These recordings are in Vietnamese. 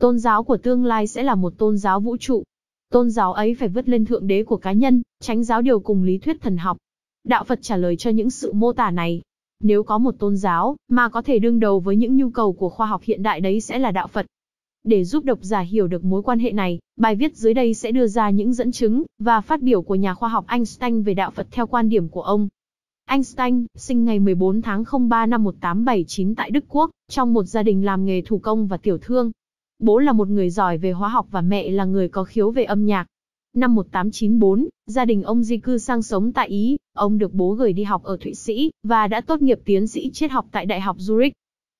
Tôn giáo của tương lai sẽ là một tôn giáo vũ trụ. Tôn giáo ấy phải vứt lên thượng đế của cá nhân, tránh giáo điều cùng lý thuyết thần học. Đạo Phật trả lời cho những sự mô tả này. Nếu có một tôn giáo mà có thể đương đầu với những nhu cầu của khoa học hiện đại đấy sẽ là đạo Phật. Để giúp độc giả hiểu được mối quan hệ này, bài viết dưới đây sẽ đưa ra những dẫn chứng và phát biểu của nhà khoa học Einstein về đạo Phật theo quan điểm của ông. Einstein, sinh ngày 14 tháng 03 năm 1879 tại Đức Quốc, trong một gia đình làm nghề thủ công và tiểu thương, bố là một người giỏi về hóa học và mẹ là người có khiếu về âm nhạc. Năm 1894, gia đình ông di cư sang sống tại Ý, ông được bố gửi đi học ở Thụy Sĩ và đã tốt nghiệp tiến sĩ triết học tại Đại học Zurich.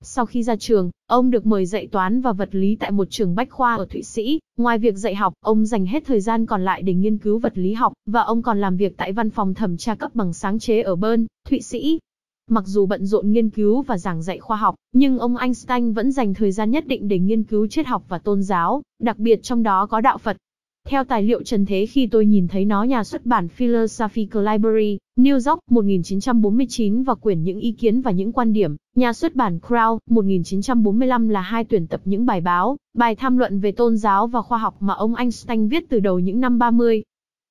Sau khi ra trường, ông được mời dạy toán và vật lý tại một trường bách khoa ở Thụy Sĩ. Ngoài việc dạy học, ông dành hết thời gian còn lại để nghiên cứu vật lý học và ông còn làm việc tại văn phòng thẩm tra cấp bằng sáng chế ở Bern, Thụy Sĩ. Mặc dù bận rộn nghiên cứu và giảng dạy khoa học, nhưng ông Einstein vẫn dành thời gian nhất định để nghiên cứu triết học và tôn giáo, đặc biệt trong đó có đạo Phật. Theo tài liệu trần thế khi tôi nhìn thấy nó nhà xuất bản Philosophical Library, New York 1949 và quyển Những ý kiến và những quan điểm, nhà xuất bản Crown 1945 là hai tuyển tập những bài báo, bài tham luận về tôn giáo và khoa học mà ông Einstein viết từ đầu những năm 30,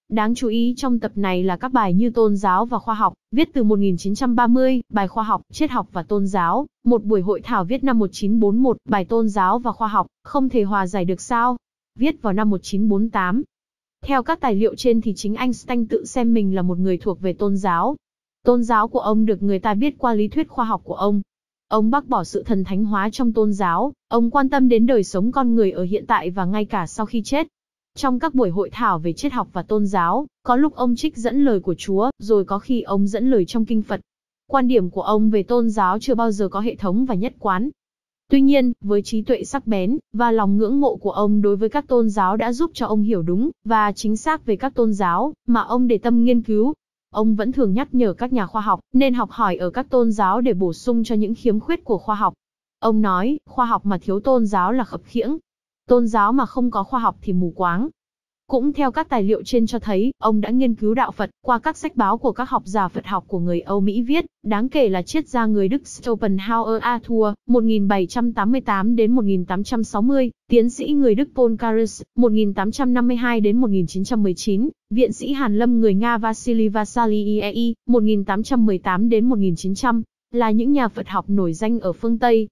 Đáng chú ý trong tập này là các bài như tôn giáo và khoa học, viết từ 1930, bài khoa học, triết học và tôn giáo, một buổi hội thảo viết năm 1941, bài tôn giáo và khoa học, không thể hòa giải được sao, viết vào năm 1948. Theo các tài liệu trên thì chính Einstein tự xem mình là một người thuộc về tôn giáo. Tôn giáo của ông được người ta biết qua lý thuyết khoa học của ông. Ông bác bỏ sự thần thánh hóa trong tôn giáo, ông quan tâm đến đời sống con người ở hiện tại và ngay cả sau khi chết, trong các buổi hội thảo về triết học và tôn giáo, có lúc ông trích dẫn lời của Chúa, rồi có khi ông dẫn lời trong kinh Phật. Quan điểm của ông về tôn giáo chưa bao giờ có hệ thống và nhất quán. Tuy nhiên, với trí tuệ sắc bén và lòng ngưỡng mộ của ông đối với các tôn giáo đã giúp cho ông hiểu đúng và chính xác về các tôn giáo mà ông để tâm nghiên cứu. Ông vẫn thường nhắc nhở các nhà khoa học nên học hỏi ở các tôn giáo để bổ sung cho những khiếm khuyết của khoa học. Ông nói, khoa học mà thiếu tôn giáo là khập khiễng, Tôn giáo mà không có khoa học thì mù quáng. Cũng theo các tài liệu trên cho thấy, ông đã nghiên cứu đạo Phật qua các sách báo của các học giả Phật học của người Âu Mỹ viết, đáng kể là triết gia người Đức Schopenhauer Arthur, 1788 đến 1860, tiến sĩ người Đức Poincaré, 1852 đến 1919, viện sĩ Hàn Lâm người Nga Vasily Vasiliei, 1818 đến 1900, là những nhà Phật học nổi danh ở phương Tây,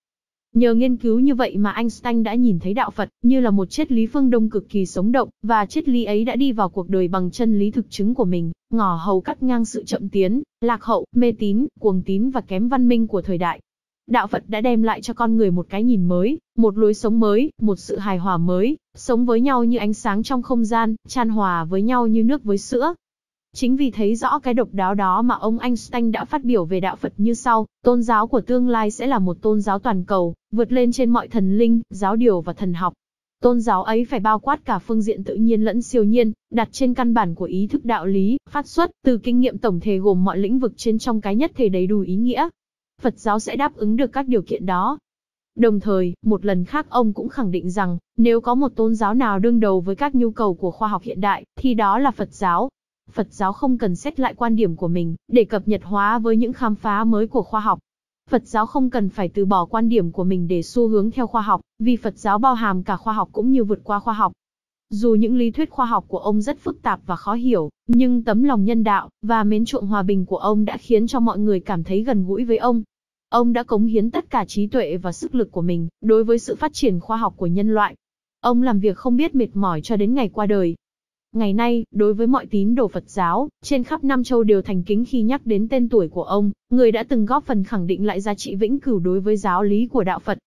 Nhờ nghiên cứu như vậy mà Einstein đã nhìn thấy đạo Phật như là một triết lý phương Đông cực kỳ sống động, và triết lý ấy đã đi vào cuộc đời bằng chân lý thực chứng của mình, ngỏ hầu cắt ngang sự chậm tiến, lạc hậu, mê tín, cuồng tín và kém văn minh của thời đại. Đạo Phật đã đem lại cho con người một cái nhìn mới, một lối sống mới, một sự hài hòa mới, sống với nhau như ánh sáng trong không gian, tràn hòa với nhau như nước với sữa, Chính vì thấy rõ cái độc đáo đó mà ông Einstein đã phát biểu về đạo Phật như sau, tôn giáo của tương lai sẽ là một tôn giáo toàn cầu, vượt lên trên mọi thần linh, giáo điều và thần học. Tôn giáo ấy phải bao quát cả phương diện tự nhiên lẫn siêu nhiên, đặt trên căn bản của ý thức đạo lý, phát xuất từ kinh nghiệm tổng thể gồm mọi lĩnh vực trên trong cái nhất thể đầy đủ ý nghĩa. Phật giáo sẽ đáp ứng được các điều kiện đó. Đồng thời, một lần khác ông cũng khẳng định rằng, nếu có một tôn giáo nào đương đầu với các nhu cầu của khoa học hiện đại, thì đó là Phật giáo, Phật giáo không cần xét lại quan điểm của mình để cập nhật hóa với những khám phá mới của khoa học. Phật giáo không cần phải từ bỏ quan điểm của mình để xu hướng theo khoa học, vì Phật giáo bao hàm cả khoa học cũng như vượt qua khoa học. Dù những lý thuyết khoa học của ông rất phức tạp và khó hiểu, nhưng tấm lòng nhân đạo và mến chuộng hòa bình của ông đã khiến cho mọi người cảm thấy gần gũi với ông. Ông đã cống hiến tất cả trí tuệ và sức lực của mình đối với sự phát triển khoa học của nhân loại. Ông làm việc không biết mệt mỏi cho đến ngày qua đời, Ngày nay, đối với mọi tín đồ Phật giáo, trên khắp Nam Châu đều thành kính khi nhắc đến tên tuổi của ông, người đã từng góp phần khẳng định lại giá trị vĩnh cửu đối với giáo lý của đạo Phật.